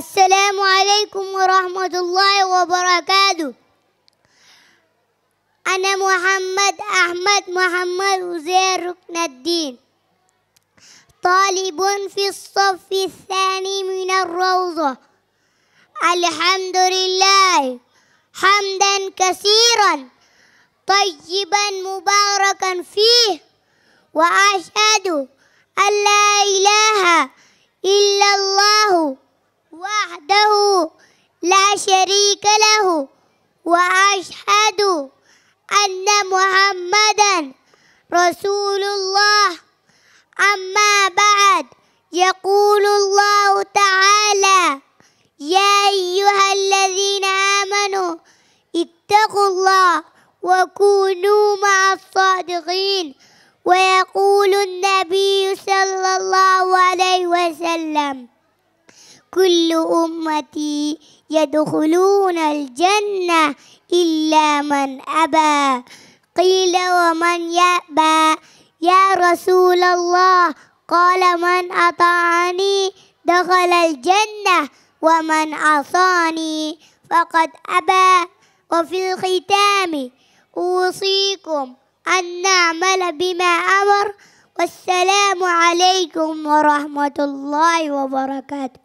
السلام عليكم ورحمة الله وبركاته أنا محمد أحمد محمد وزير ركن الدين طالب في الصف الثاني من الروضة الحمد لله حمدا كثيرا طيبا مباركا فيه وأشهد أن لا إله إلا الله وحده لا شريك له وأشهد أن محمدا رسول الله أما بعد يقول الله تعالى يا أيها الذين آمنوا اتقوا الله وكونوا مع الصادقين ويقول النبي صلى الله عليه وسلم كل أمتي يدخلون الجنة إلا من أبى قيل ومن يأبى يا رسول الله قال من أطاعني دخل الجنة ومن عصاني فقد أبى وفي الختام أوصيكم أن نعمل بما أمر والسلام عليكم ورحمة الله وبركاته